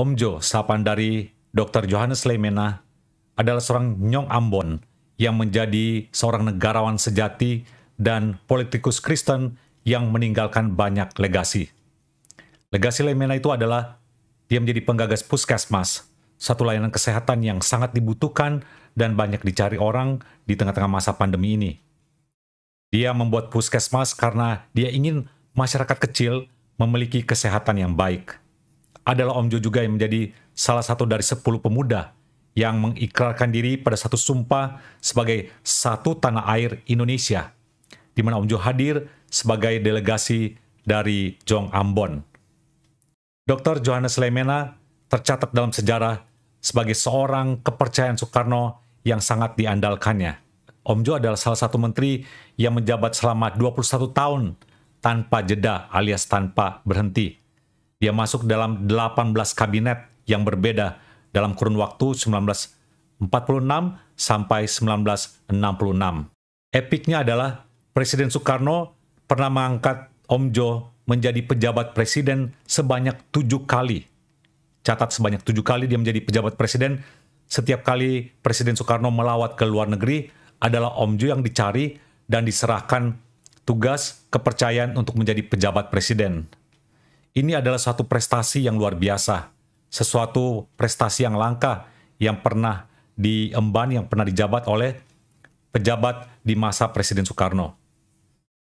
Om Jo Sapandari, Dr. Johannes Lemena, adalah seorang Nyong Ambon yang menjadi seorang negarawan sejati dan politikus Kristen yang meninggalkan banyak legasi. Legasi Lemena itu adalah dia menjadi penggagas puskesmas, satu layanan kesehatan yang sangat dibutuhkan dan banyak dicari orang di tengah-tengah masa pandemi ini. Dia membuat puskesmas karena dia ingin masyarakat kecil memiliki kesehatan yang baik adalah Om Jo juga yang menjadi salah satu dari sepuluh pemuda yang mengikrarkan diri pada satu sumpah sebagai satu tanah air Indonesia, di mana Om Jo hadir sebagai delegasi dari Jong Ambon. Dr. Johannes Lemena tercatat dalam sejarah sebagai seorang kepercayaan Soekarno yang sangat diandalkannya. Om Jo adalah salah satu menteri yang menjabat selama 21 tahun tanpa jeda alias tanpa berhenti. Dia masuk dalam 18 kabinet yang berbeda dalam kurun waktu 1946 sampai 1966. Epiknya adalah Presiden Soekarno pernah mengangkat Om Jo menjadi pejabat presiden sebanyak tujuh kali. Catat sebanyak tujuh kali dia menjadi pejabat presiden. Setiap kali Presiden Soekarno melawat ke luar negeri adalah Om Jo yang dicari dan diserahkan tugas kepercayaan untuk menjadi pejabat presiden. Ini adalah satu prestasi yang luar biasa, sesuatu prestasi yang langka yang pernah diemban, yang pernah dijabat oleh pejabat di masa Presiden Soekarno.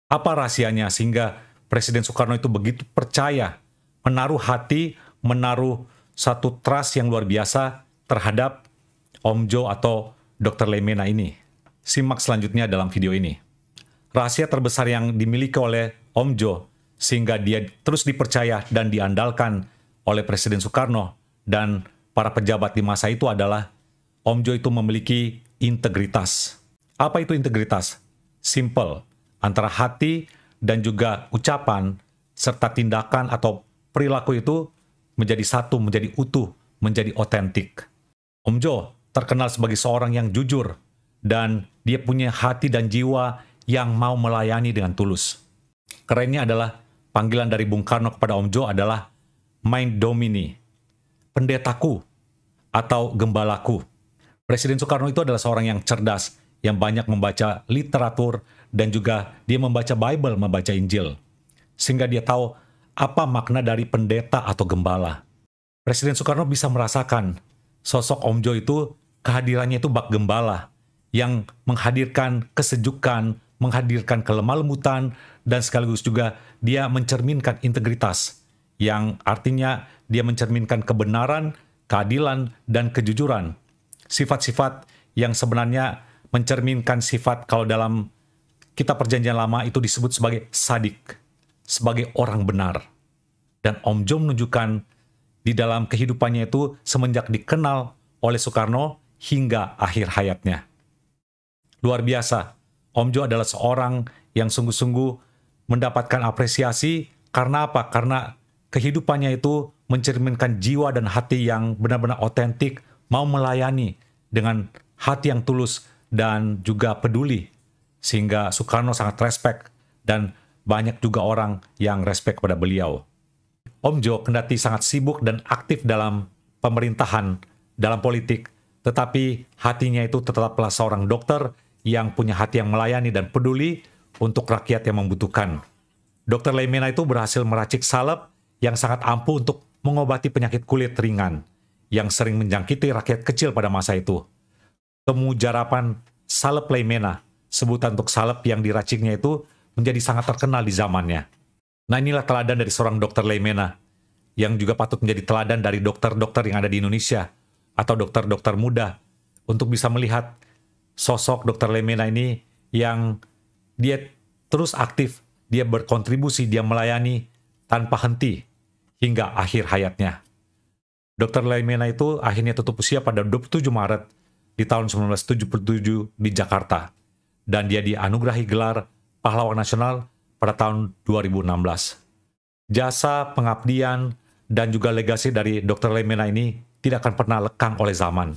Apa rahasianya sehingga Presiden Soekarno itu begitu percaya, menaruh hati, menaruh satu trust yang luar biasa terhadap Om Jo atau Dr. Lemena ini. Simak selanjutnya dalam video ini. Rahasia terbesar yang dimiliki oleh Om Jo sehingga dia terus dipercaya dan diandalkan oleh Presiden Soekarno dan para pejabat di masa itu adalah Om Jo itu memiliki integritas. Apa itu integritas? Simple, antara hati dan juga ucapan serta tindakan atau perilaku itu menjadi satu, menjadi utuh, menjadi otentik. Om Jo terkenal sebagai seorang yang jujur dan dia punya hati dan jiwa yang mau melayani dengan tulus. Kerennya adalah panggilan dari Bung Karno kepada Om Jo adalah Main Domini, pendetaku atau gembalaku. Presiden Soekarno itu adalah seorang yang cerdas, yang banyak membaca literatur dan juga dia membaca Bible, membaca Injil. Sehingga dia tahu apa makna dari pendeta atau gembala. Presiden Soekarno bisa merasakan sosok Om Jo itu kehadirannya itu bak gembala yang menghadirkan kesejukan, menghadirkan kelemah lembutan, dan sekaligus juga dia mencerminkan integritas, yang artinya dia mencerminkan kebenaran, keadilan, dan kejujuran. Sifat-sifat yang sebenarnya mencerminkan sifat kalau dalam kitab perjanjian lama itu disebut sebagai sadik, sebagai orang benar. Dan Om Jo menunjukkan di dalam kehidupannya itu semenjak dikenal oleh Soekarno hingga akhir hayatnya. Luar biasa Om Jo adalah seorang yang sungguh-sungguh mendapatkan apresiasi karena apa? Karena kehidupannya itu mencerminkan jiwa dan hati yang benar-benar otentik, mau melayani dengan hati yang tulus dan juga peduli. Sehingga Soekarno sangat respect dan banyak juga orang yang respect pada beliau. Om Jo kendati sangat sibuk dan aktif dalam pemerintahan, dalam politik, tetapi hatinya itu tetaplah seorang dokter yang punya hati yang melayani dan peduli untuk rakyat yang membutuhkan. Dokter Lemina itu berhasil meracik salep yang sangat ampuh untuk mengobati penyakit kulit ringan yang sering menjangkiti rakyat kecil pada masa itu. Temu jarapan salep Lemina, sebutan untuk salep yang diraciknya itu menjadi sangat terkenal di zamannya. Nah inilah teladan dari seorang dokter Lemena, yang juga patut menjadi teladan dari dokter-dokter yang ada di Indonesia, atau dokter-dokter muda, untuk bisa melihat sosok Dr. Lemena ini yang dia terus aktif, dia berkontribusi, dia melayani tanpa henti hingga akhir hayatnya. Dr. Lemena itu akhirnya tutup usia pada 27 Maret di tahun 1977 di Jakarta dan dia dianugerahi gelar pahlawan nasional pada tahun 2016. Jasa, pengabdian, dan juga legasi dari Dr. Lemena ini tidak akan pernah lekang oleh zaman.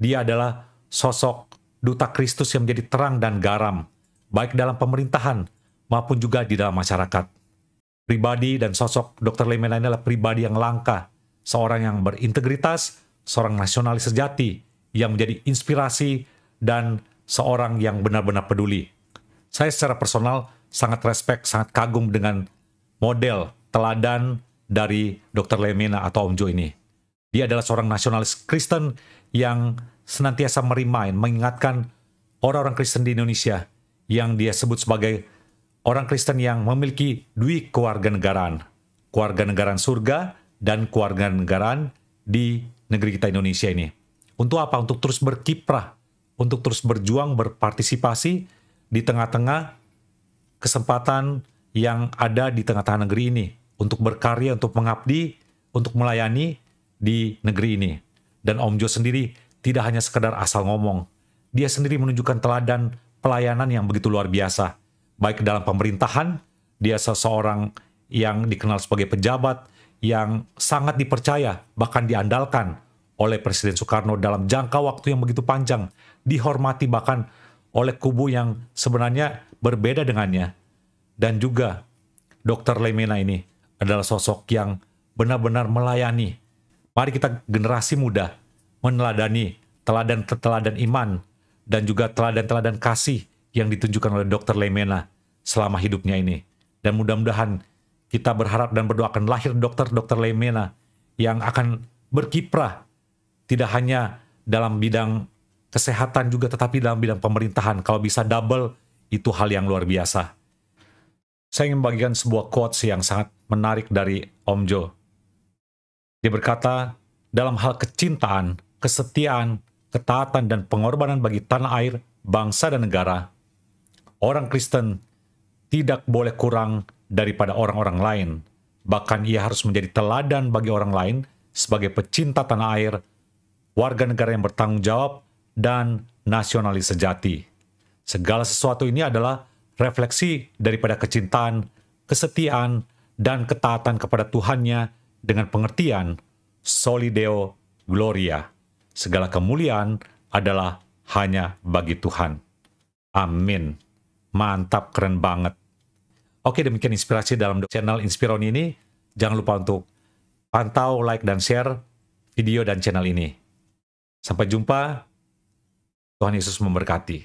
Dia adalah sosok duta Kristus yang menjadi terang dan garam, baik dalam pemerintahan maupun juga di dalam masyarakat. Pribadi dan sosok Dr. Lemena ini adalah pribadi yang langka, seorang yang berintegritas, seorang nasionalis sejati yang menjadi inspirasi dan seorang yang benar-benar peduli. Saya secara personal sangat respek, sangat kagum dengan model teladan dari Dr. Lemena atau Om Jo ini. Dia adalah seorang nasionalis Kristen yang senantiasa merimain, mengingatkan orang-orang Kristen di Indonesia yang dia sebut sebagai orang Kristen yang memiliki dui kewarganegaraan, kewarganegaraan surga dan kewarganegaraan di negeri kita Indonesia ini. Untuk apa? Untuk terus berkiprah, untuk terus berjuang, berpartisipasi di tengah-tengah kesempatan yang ada di tengah-tengah negeri ini untuk berkarya, untuk mengabdi, untuk melayani di negeri ini. Dan Om Jo sendiri tidak hanya sekedar asal ngomong. Dia sendiri menunjukkan teladan pelayanan yang begitu luar biasa. Baik dalam pemerintahan, dia seseorang yang dikenal sebagai pejabat, yang sangat dipercaya, bahkan diandalkan oleh Presiden Soekarno dalam jangka waktu yang begitu panjang, dihormati bahkan oleh kubu yang sebenarnya berbeda dengannya. Dan juga Dr. Lemena ini adalah sosok yang benar-benar melayani Mari kita generasi muda meneladani teladan-teladan iman dan juga teladan-teladan kasih yang ditunjukkan oleh Dr. Lemena selama hidupnya ini. Dan mudah-mudahan kita berharap dan berdoakan lahir dokter-dokter Lemena yang akan berkiprah tidak hanya dalam bidang kesehatan juga tetapi dalam bidang pemerintahan kalau bisa double itu hal yang luar biasa. Saya ingin bagikan sebuah quotes yang sangat menarik dari Om Jo. Dia berkata, dalam hal kecintaan, kesetiaan, ketaatan, dan pengorbanan bagi tanah air, bangsa, dan negara, orang Kristen tidak boleh kurang daripada orang-orang lain. Bahkan ia harus menjadi teladan bagi orang lain sebagai pecinta tanah air, warga negara yang bertanggung jawab, dan nasionalis sejati. Segala sesuatu ini adalah refleksi daripada kecintaan, kesetiaan, dan ketaatan kepada Tuhannya dengan pengertian solideo gloria. Segala kemuliaan adalah hanya bagi Tuhan. Amin. Mantap, keren banget. Oke, demikian inspirasi dalam channel Inspiron ini. Jangan lupa untuk pantau, like, dan share video dan channel ini. Sampai jumpa. Tuhan Yesus memberkati.